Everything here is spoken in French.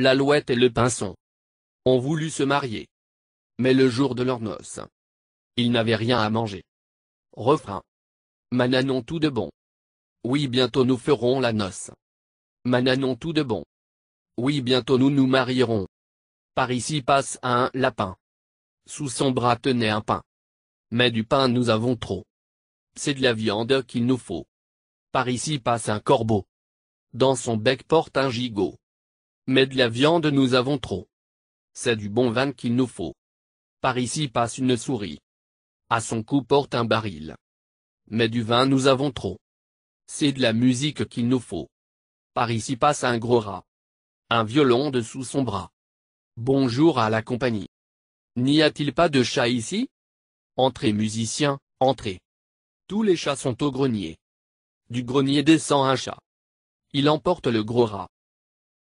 l'Alouette et le Pinson. Ont voulu se marier. Mais le jour de leur noces. Ils n'avaient rien à manger. Refrain. Mananon tout de bon. Oui bientôt nous ferons la noce. Mananon tout de bon. Oui bientôt nous nous marierons. Par ici passe un lapin. Sous son bras tenait un pain. Mais du pain nous avons trop. C'est de la viande qu'il nous faut. Par ici passe un corbeau. Dans son bec porte un gigot. Mais de la viande nous avons trop. C'est du bon vin qu'il nous faut. Par ici passe une souris. À son cou porte un baril. Mais du vin nous avons trop. C'est de la musique qu'il nous faut. Par ici passe un gros rat. Un violon dessous son bras. Bonjour à la compagnie. N'y a-t-il pas de chat ici Entrez musicien, entrez. Tous les chats sont au grenier. Du grenier descend un chat. Il emporte le gros rat.